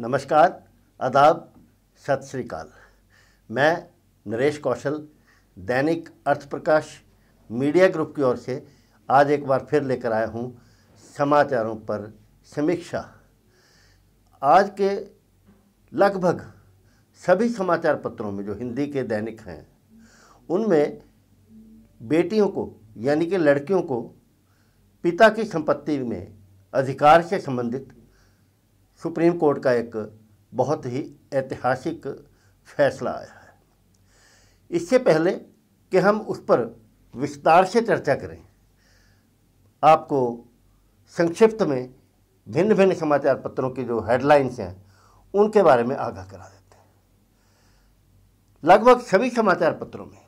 नमस्कार आदाब सत श्रीकाल मैं नरेश कौशल दैनिक अर्थप्रकाश मीडिया ग्रुप की ओर से आज एक बार फिर लेकर आया हूँ समाचारों पर समीक्षा आज के लगभग सभी समाचार पत्रों में जो हिंदी के दैनिक हैं उनमें बेटियों को यानी कि लड़कियों को पिता की संपत्ति में अधिकार से संबंधित सुप्रीम कोर्ट का एक बहुत ही ऐतिहासिक फैसला आया है इससे पहले कि हम उस पर विस्तार से चर्चा करें आपको संक्षिप्त में भिन्न भिन्न समाचार पत्रों की जो हेडलाइंस हैं उनके बारे में आगाह करा देते हैं लगभग सभी समाचार पत्रों में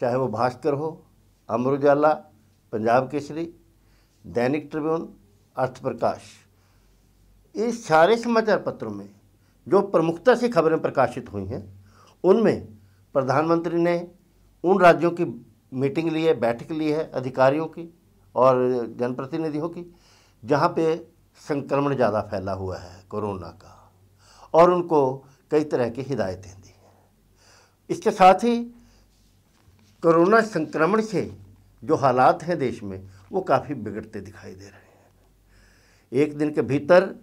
चाहे वो भास्कर हो अमर उजाला पंजाब केसरी दैनिक ट्रिब्यून अर्थप्रकाश इस सारे समाचार पत्रों में जो प्रमुखता से खबरें प्रकाशित हुई हैं उनमें प्रधानमंत्री ने उन राज्यों की मीटिंग ली है बैठक ली है अधिकारियों की और जनप्रतिनिधियों की जहाँ पे संक्रमण ज़्यादा फैला हुआ है कोरोना का और उनको कई तरह की हिदायतें दी हैं इसके साथ ही कोरोना संक्रमण से जो हालात हैं देश में वो काफ़ी बिगड़ते दिखाई दे रहे हैं एक दिन के भीतर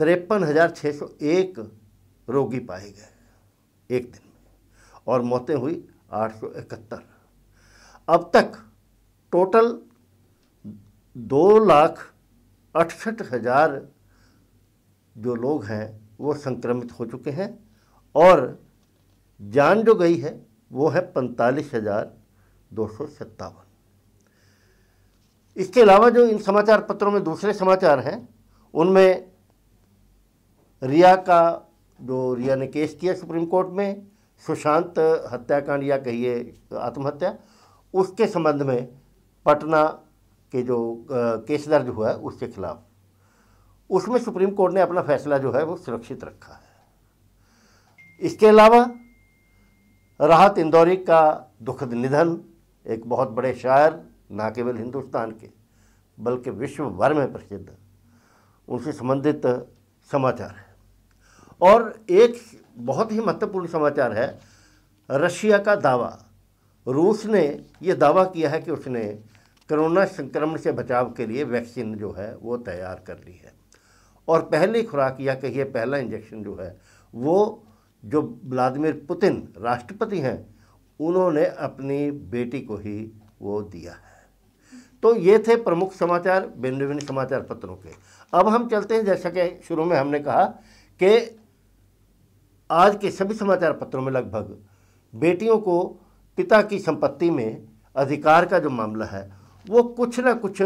तिरपन हज़ार छः सौ एक रोगी पाए गए एक दिन में और मौतें हुई आठ सौ इकहत्तर अब तक टोटल दो लाख अड़सठ हज़ार जो लोग हैं वो संक्रमित हो चुके हैं और जान जो गई है वो है पैंतालीस हज़ार दो सौ सत्तावन इसके अलावा जो इन समाचार पत्रों में दूसरे समाचार हैं उनमें रिया का जो रिया ने केस किया सुप्रीम कोर्ट में सुशांत हत्याकांड या कहिए आत्महत्या उसके संबंध में पटना के जो केस दर्ज हुआ है उसके खिलाफ उसमें सुप्रीम कोर्ट ने अपना फैसला जो है वो सुरक्षित रखा है इसके अलावा राहत इंदौरी का दुखद निधन एक बहुत बड़े शायर ना केवल हिंदुस्तान के बल्कि विश्व भर में प्रसिद्ध उनसे संबंधित समाचार है और एक बहुत ही महत्वपूर्ण समाचार है रशिया का दावा रूस ने ये दावा किया है कि उसने कोरोना संक्रमण से बचाव के लिए वैक्सीन जो है वो तैयार कर ली है और पहली खुराक या कहिए पहला इंजेक्शन जो है वो जो व्लादिमिर पुतिन राष्ट्रपति हैं उन्होंने अपनी बेटी को ही वो दिया है तो ये थे प्रमुख समाचार भिन्न भिन्न समाचार पत्रों के अब हम चलते हैं जैसा कि शुरू में हमने कहा कि आज के सभी समाचार पत्रों में लगभग बेटियों को पिता की संपत्ति में अधिकार का जो मामला है वो कुछ ना कुछ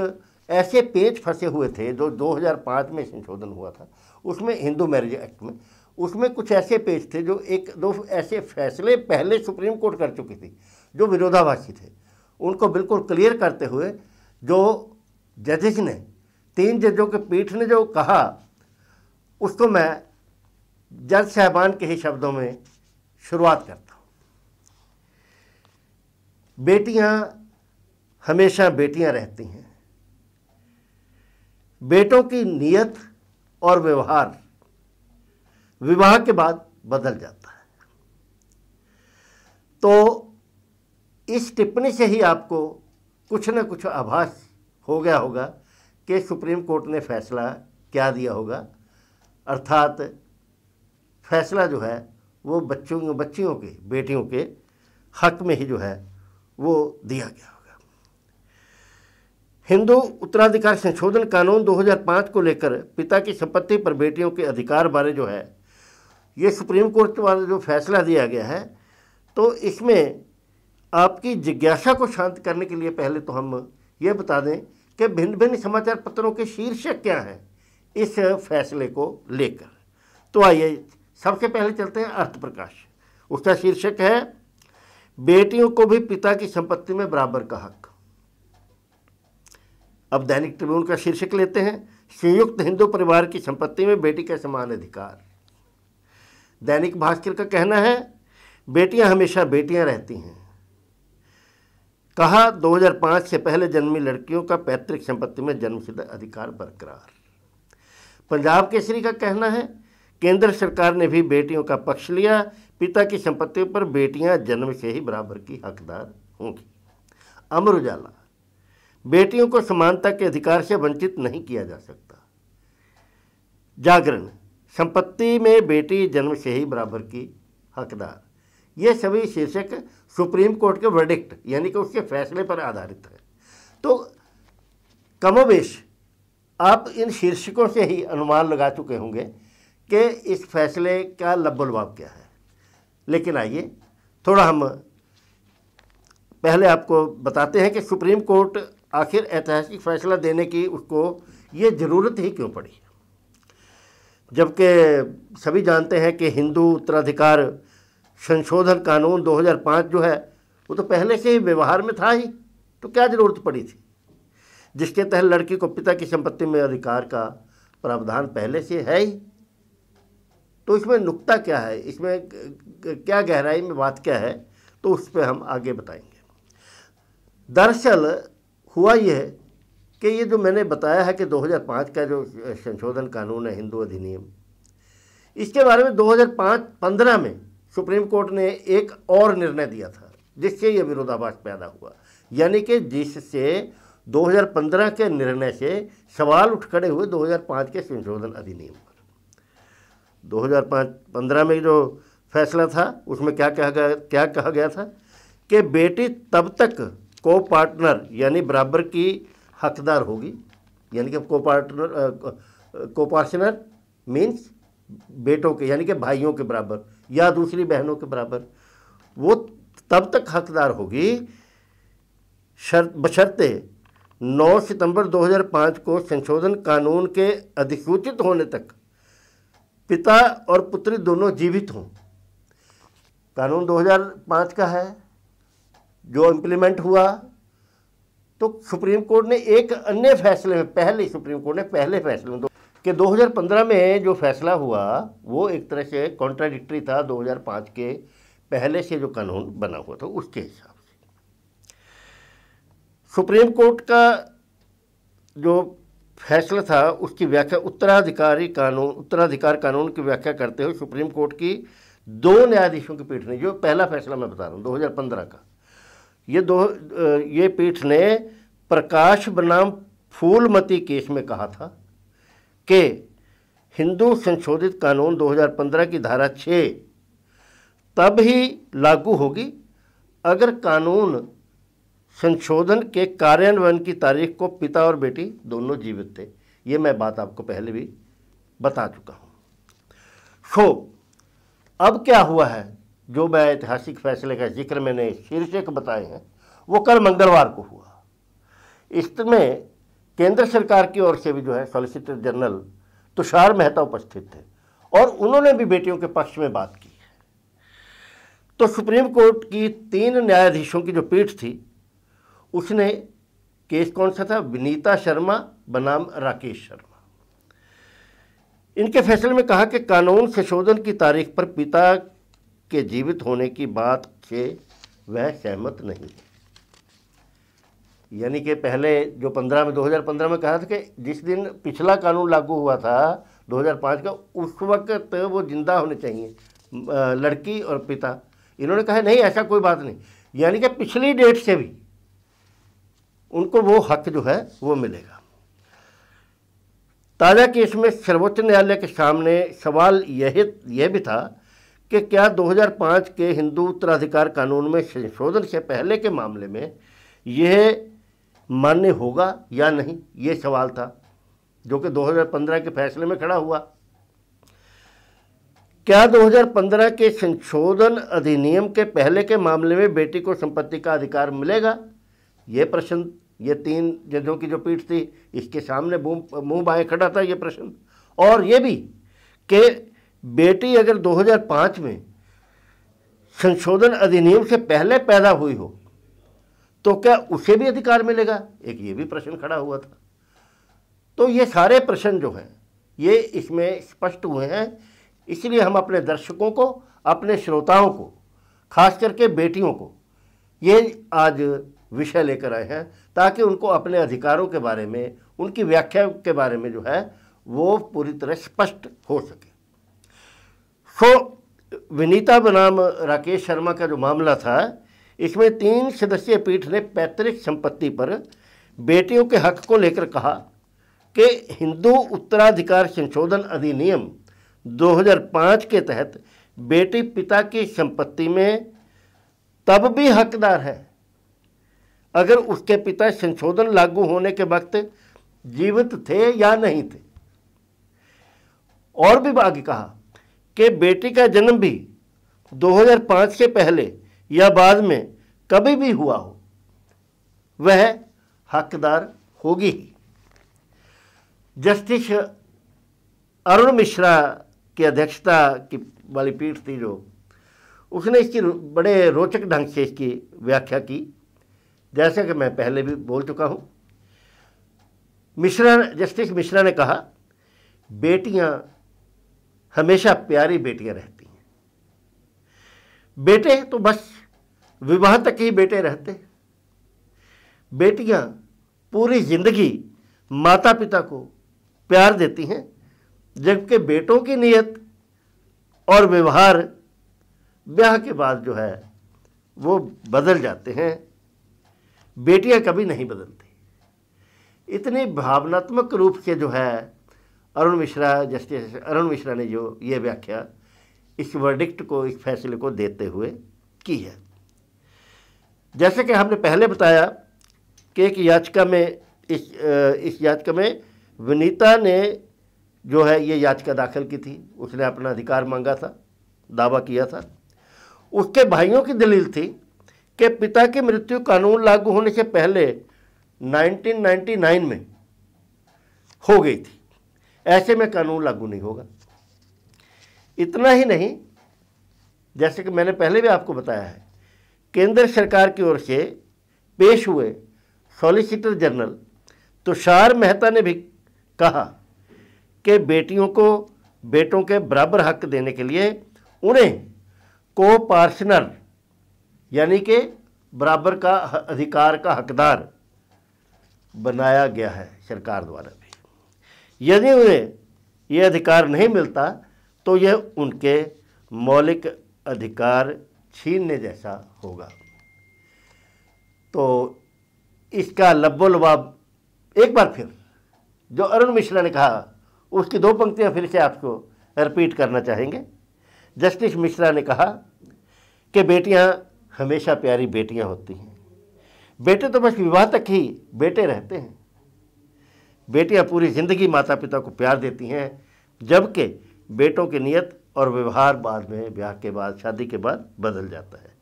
ऐसे पेच फंसे हुए थे जो 2005 में संशोधन हुआ था उसमें हिंदू मैरिज एक्ट में उसमें कुछ ऐसे पेज थे जो एक दो ऐसे फैसले पहले सुप्रीम कोर्ट कर चुकी थी जो विरोधाभासी थे उनको बिल्कुल क्लियर करते हुए जो जजेज ने तीन जजों के पीठ ने जो कहा उसको मैं जज साहबान के ही शब्दों में शुरुआत करता हूँ बेटियाँ हमेशा बेटियाँ रहती हैं बेटों की नीयत और व्यवहार विवाह के बाद बदल जाता है तो इस टिप्पणी से ही आपको कुछ ना कुछ आभास हो गया होगा कि सुप्रीम कोर्ट ने फैसला क्या दिया होगा अर्थात फैसला जो है वो बच्चों बच्चियों के बेटियों के हक में ही जो है वो दिया गया होगा हिंदू उत्तराधिकार संशोधन कानून 2005 को लेकर पिता की संपत्ति पर बेटियों के अधिकार बारे जो है ये सुप्रीम कोर्ट द्वारा जो फैसला दिया गया है तो इसमें आपकी जिज्ञासा को शांत करने के लिए पहले तो हम ये बता दें कि भिन्न भिन्न समाचार पत्रों के शीर्षक क्या हैं इस फैसले को लेकर तो आइए सबसे पहले चलते हैं अर्थ प्रकाश उसका शीर्षक है बेटियों को भी पिता की संपत्ति में बराबर का हक अब दैनिक ट्रिब्यून का शीर्षक लेते हैं संयुक्त हिंदू परिवार की संपत्ति में बेटी का समान अधिकार दैनिक भास्कर का कहना है बेटियां हमेशा बेटियां रहती हैं कहा 2005 से पहले जन्मी लड़कियों का पैतृक संपत्ति में जन्मसिद्ध अधिकार बरकरार पंजाब केसरी का कहना है केंद्र सरकार ने भी बेटियों का पक्ष लिया पिता की संपत्तियों पर बेटियां जन्म से ही बराबर की हकदार होंगी अमर उजाला बेटियों को समानता के अधिकार से वंचित नहीं किया जा सकता जागरण संपत्ति में बेटी जन्म से ही बराबर की हकदार ये सभी शीर्षक सुप्रीम कोर्ट के वर्डिक्ट यानी कि उसके फैसले पर आधारित है तो कमोबेश आप इन शीर्षकों से ही अनुमान लगा चुके होंगे कि इस फैसले का लब्बुलवाब क्या है लेकिन आइए थोड़ा हम पहले आपको बताते हैं कि सुप्रीम कोर्ट आखिर ऐतिहासिक फैसला देने की उसको ये ज़रूरत ही क्यों पड़ी जबकि सभी जानते हैं कि हिंदू उत्तराधिकार संशोधन कानून 2005 जो है वो तो पहले से ही व्यवहार में था ही तो क्या ज़रूरत पड़ी थी जिसके तहत लड़की को पिता की संपत्ति में अधिकार का प्रावधान पहले से है ही तो इसमें नुकता क्या है इसमें क्या गहराई में बात क्या है तो उस पर हम आगे बताएंगे दरअसल हुआ यह कि ये जो मैंने बताया है कि 2005 का जो संशोधन कानून है हिंदू अधिनियम इसके बारे में 2005-15 में सुप्रीम कोर्ट ने एक और निर्णय दिया था जिससे ये विरोधाभास पैदा हुआ यानी कि जिससे 2015 के निर्णय से सवाल उठ खड़े हुए 2005 के संशोधन अधिनियम पर 2015 में जो फैसला था उसमें क्या कहा गया क्या कहा गया था कि बेटी तब तक को पार्टनर यानी बराबर की हकदार होगी यानी कि को पार्टनर को पार्टनर मीन्स बेटों के यानी कि भाइयों के बराबर या दूसरी बहनों के बराबर वो तब तक हकदार होगी शर्त बशर्ते 9 सितंबर 2005 को संशोधन कानून के अधिसूचित होने तक पिता और पुत्री दोनों जीवित हों कानून 2005 का है जो इम्प्लीमेंट हुआ तो सुप्रीम कोर्ट ने एक अन्य फैसले में पहले सुप्रीम कोर्ट ने पहले फैसले में कि 2015 में जो फैसला हुआ वो एक तरह से कॉन्ट्राडिक्ट्री था 2005 के पहले से जो कानून बना हुआ था उसके हिसाब से सुप्रीम कोर्ट का जो फैसला था उसकी व्याख्या उत्तराधिकारी कानून उत्तराधिकार कानून की व्याख्या करते हुए सुप्रीम कोर्ट की दो न्यायाधीशों की पीठ ने जो पहला फैसला मैं बता रहा हूँ दो का ये दो ये पीठ ने प्रकाश बनाम फूलमती केस में कहा था कि हिंदू संशोधित कानून 2015 की धारा 6 तब ही लागू होगी अगर कानून संशोधन के कार्यान्वयन की तारीख को पिता और बेटी दोनों जीवित थे ये मैं बात आपको पहले भी बता चुका हूँ सो अब क्या हुआ है जो मैं ऐतिहासिक फैसले का जिक्र मैंने शीर्षक बताए हैं वो कल मंगलवार को हुआ इसमें केंद्र सरकार की ओर से भी जो है सॉलिसिटर जनरल तुषार मेहता उपस्थित थे और उन्होंने भी बेटियों के पक्ष में बात की है तो सुप्रीम कोर्ट की तीन न्यायाधीशों की जो पीठ थी उसने केस कौन सा था विनीता शर्मा बनाम राकेश शर्मा इनके फैसले में कहा कि कानून संशोधन की तारीख पर पिता के जीवित होने की बात से वह सहमत नहीं है यानी कि पहले जो 15 में 2015 में कहा था कि जिस दिन पिछला कानून लागू हुआ था 2005 का उस वक्त तो वो जिंदा होने चाहिए लड़की और पिता इन्होंने कहा नहीं ऐसा कोई बात नहीं यानी कि पिछली डेट से भी उनको वो हक जो है वो मिलेगा ताज़ा केस में सर्वोच्च न्यायालय के सामने सवाल यह यह भी था कि क्या 2005 के हिंदू उत्तराधिकार कानून में संशोधन से पहले के मामले में यह मान्य होगा या नहीं ये सवाल था जो कि 2015 के फैसले में खड़ा हुआ क्या 2015 के संशोधन अधिनियम के पहले के मामले में बेटी को संपत्ति का अधिकार मिलेगा ये प्रश्न ये तीन जजों की जो पीठ थी इसके सामने मुंह बाएं खड़ा था ये प्रश्न और ये भी कि बेटी अगर 2005 में संशोधन अधिनियम से पहले पैदा हुई हो तो क्या उसे भी अधिकार मिलेगा एक ये भी प्रश्न खड़ा हुआ था तो ये सारे प्रश्न जो हैं ये इसमें स्पष्ट हुए हैं इसलिए हम अपने दर्शकों को अपने श्रोताओं को खास करके बेटियों को ये आज विषय लेकर आए हैं ताकि उनको अपने अधिकारों के बारे में उनकी व्याख्या के बारे में जो है वो पूरी तरह स्पष्ट हो सके सो so, विनीता बनाम राकेश शर्मा का जो मामला था इसमें तीन सदस्यीय पीठ ने पैतृक संपत्ति पर बेटियों के हक को लेकर कहा कि हिंदू उत्तराधिकार संशोधन अधिनियम 2005 के तहत बेटी पिता की संपत्ति में तब भी हकदार है अगर उसके पिता संशोधन लागू होने के वक्त जीवित थे या नहीं थे और भी आगे कहा कि बेटी का जन्म भी 2005 से पहले या बाद में कभी भी हुआ हो वह हकदार होगी ही जस्टिस अरुण मिश्रा की अध्यक्षता की वाली पीठ थी जो उसने इसकी बड़े रोचक ढंग से इसकी व्याख्या की जैसा कि मैं पहले भी बोल चुका हूँ मिश्रा जस्टिस मिश्रा ने कहा बेटियाँ हमेशा प्यारी बेटियाँ रहती हैं बेटे तो बस विवाह तक ही बेटे रहते बेटियाँ पूरी जिंदगी माता पिता को प्यार देती हैं जबकि बेटों की नीयत और व्यवहार ब्याह के बाद जो है वो बदल जाते हैं बेटियां कभी नहीं बदलती इतने भावनात्मक रूप से जो है अरुण मिश्रा जस्टिस अरुण मिश्रा ने जो ये व्याख्या इस वर्डिक्ट को इस फैसले को देते हुए की है जैसे कि हमने पहले बताया कि एक याचिका में इस इस याचिका में विनीता ने जो है ये याचिका दाखिल की थी उसने अपना अधिकार मांगा था दावा किया था उसके भाइयों की दलील थी कि पिता की मृत्यु कानून लागू होने से पहले 1999 में हो गई थी ऐसे में कानून लागू नहीं होगा इतना ही नहीं जैसे कि मैंने पहले भी आपको बताया है केंद्र सरकार की ओर से पेश हुए सॉलिसिटर जनरल तुषार मेहता ने भी कहा कि बेटियों को बेटों के बराबर हक देने के लिए उन्हें को पार्शनर यानी कि बराबर का अधिकार का हकदार बनाया गया है सरकार द्वारा भी यदि उन्हें ये अधिकार नहीं मिलता तो यह उनके मौलिक अधिकार छीनने जैसा होगा तो इसका लबाब एक बार फिर जो अरुण मिश्रा ने कहा उसकी दो पंक्तियां फिर से आपको रिपीट करना चाहेंगे जस्टिस मिश्रा ने कहा कि बेटियां हमेशा प्यारी बेटियां होती हैं बेटे तो बस विवाह तक ही बेटे रहते हैं बेटियां पूरी ज़िंदगी माता पिता को प्यार देती हैं जबकि बेटों की नीयत और व्यवहार बाद में ब्याह के बाद शादी के बाद बदल जाता है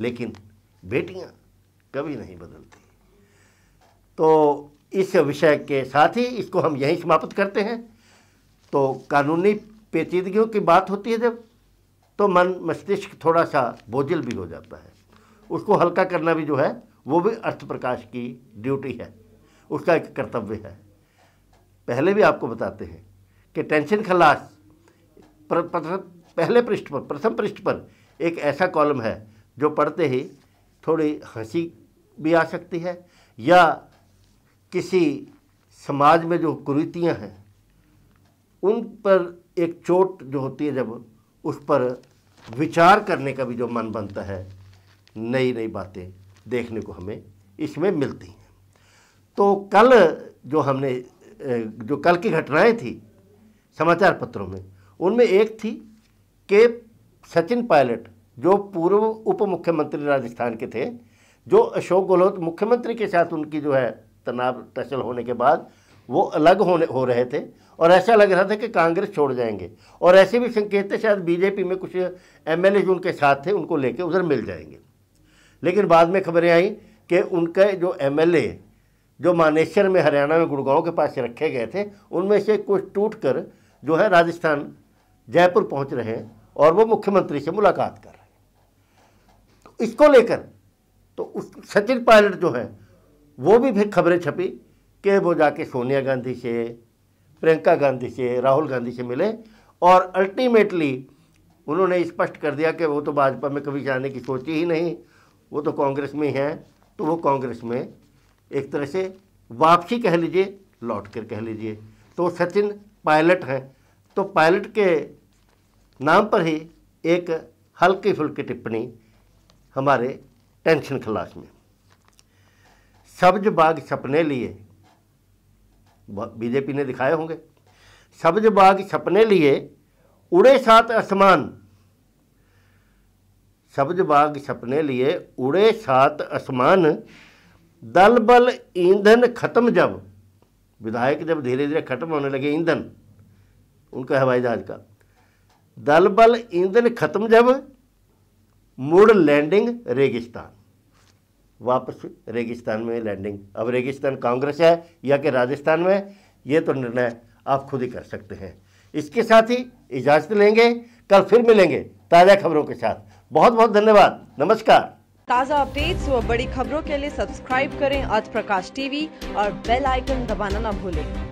लेकिन बेटियां कभी नहीं बदलती तो इस विषय के साथ ही इसको हम यहीं समाप्त करते हैं तो कानूनी पेचीदगियों की बात होती है जब तो मन मस्तिष्क थोड़ा सा बोझिल भी हो जाता है उसको हल्का करना भी जो है वो भी अर्थ प्रकाश की ड्यूटी है उसका एक कर्तव्य है पहले भी आपको बताते हैं कि टेंशन खलास पर, पर, पहले पृष्ठ पर प्रथम पृष्ठ पर एक ऐसा कॉलम है जो पढ़ते ही थोड़ी हंसी भी आ सकती है या किसी समाज में जो कुरीतियाँ हैं उन पर एक चोट जो होती है जब उस पर विचार करने का भी जो मन बनता है नई नई बातें देखने को हमें इसमें मिलती हैं तो कल जो हमने जो कल की घटनाएं थी समाचार पत्रों में उनमें एक थी कि सचिन पायलट जो पूर्व उप मुख्यमंत्री राजस्थान के थे जो अशोक गहलोत मुख्यमंत्री के साथ उनकी जो है तनाव टसल होने के बाद वो अलग होने हो रहे थे और ऐसा लग रहा था कि कांग्रेस छोड़ जाएंगे और ऐसे भी संकेत थे शायद बीजेपी में कुछ एमएलए जो उनके साथ थे उनको लेके उधर मिल जाएंगे लेकिन बाद में खबरें आई कि उनके जो एम जो मानेश्वर में हरियाणा में गुड़गांव के पास रखे गए थे उनमें से कुछ टूट कर जो है राजस्थान जयपुर पहुंच रहे हैं और वो मुख्यमंत्री से मुलाकात कर रहे हैं तो इसको लेकर तो उस सचिन पायलट जो है वो भी फिर खबरें छपी कि वो जाके सोनिया गांधी से प्रियंका गांधी से राहुल गांधी से मिले और अल्टीमेटली उन्होंने स्पष्ट कर दिया कि वो तो भाजपा में कभी जाने की सोची ही नहीं वो तो कांग्रेस में ही है तो वो कांग्रेस में एक तरह से वापसी कह लीजिए लौट कर कह लीजिए तो सचिन पायलट हैं तो पायलट के नाम पर ही एक हल्की फुल्की टिप्पणी हमारे टेंशन क्लास में सब्ज बाग सपने लिए बीजेपी ने दिखाए होंगे सब्ज बाग सपने लिए उड़े साथ आसमान सब्ज बाग छपने लिए उड़े सात आसमान दल बल ईंधन खत्म जब विधायक जब धीरे धीरे खत्म होने लगे ईंधन उनका हवाई जहाज का दल बल ईंधन खत्म जब मुड़ लैंडिंग रेगिस्तान वापस रेगिस्तान में लैंडिंग अब रेगिस्तान कांग्रेस है या कि राजस्थान में ये तो निर्णय आप खुद ही कर सकते हैं इसके साथ ही इजाज़त लेंगे कल फिर मिलेंगे ताज़ा खबरों के साथ बहुत बहुत धन्यवाद नमस्कार ताज़ा अपडेट्स व बड़ी खबरों के लिए सब्सक्राइब करें आज प्रकाश टीवी और बेल आइकन दबाना न भूलें